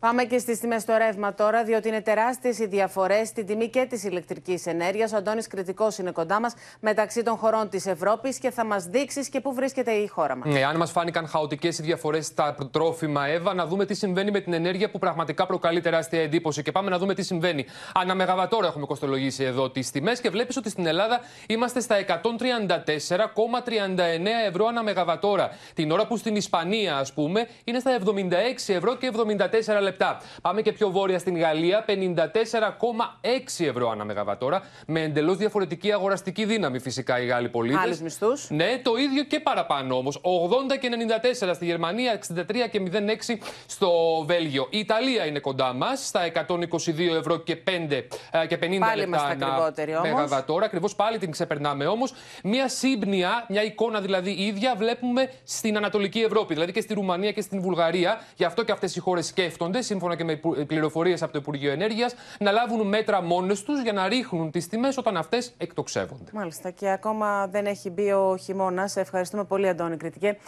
Πάμε και στις τιμές στο ρεύμα τώρα, διότι είναι τεράστιες οι διαφορές στην τιμή και της ηλεκτρικής ενέργειας. Ο Αντώνης Κρητικό είναι κοντά μας μεταξύ των χωρών της Ευρώπης και θα μας δείξεις και πού βρίσκεται η χώρα μας. Ναι, αν μας φάνηκαν χαοτικές οι διαφορές στα τρόφιμα, Εύα, να δούμε τι συμβαίνει με την ενέργεια που πραγματικά προκαλεί τεράστια εντύπωση. Και πάμε να δούμε τι συμβαίνει. Αναμεγαβατόρα έχουμε κοστολογήσει εδώ τις τιμές και βλέπεις ότι στην Ελλάδα είμαστε στα 134,39 ευρώ μεγαβατόρα. Την ώρα που στην Ισπανία, ας πούμε, είναι στα 76 ευρώ και 74 λεπτά λεπτά. Πάμε και πιο βόρεια στην Γαλλία, 54,6 ευρώ ανά μεγαβατόρα, με εντελώς διαφορετική αγοραστική δύναμη φυσικά οι Γάλλοι πολίτες. Άλλους μισθούς. Ναι, το ίδιο και παραπάνω όμως. 80 και 94 στη Γερμανία, 63 και 06 στο Βέλγιο. Η Ιταλία είναι κοντά μας, στα 122 ευρώ και, 5, ε, και 50 πάλι λεπτά ανά μεγαβατόρα. Ακριβώς πάλι την ξεπερνάμε όμως. Μια σύμπνοια, μια εικόνα δηλαδή ίδια, βλέπουμε στην Ανατολική Ευρώπη, δηλαδή και στη Ρουμανία και στην Βουλγαρία. Γι' αυτό και αυτές οι χώρες σκέφτονται σύμφωνα και με πληροφορίες από το Υπουργείο Ενέργειας, να λάβουν μέτρα μόνες τους για να ρίχνουν τις τιμές όταν αυτές εκτοξεύονται. Μάλιστα. Και ακόμα δεν έχει μπει ο χειμώνας. Ευχαριστούμε πολύ, Αντώνη Κριτικέ.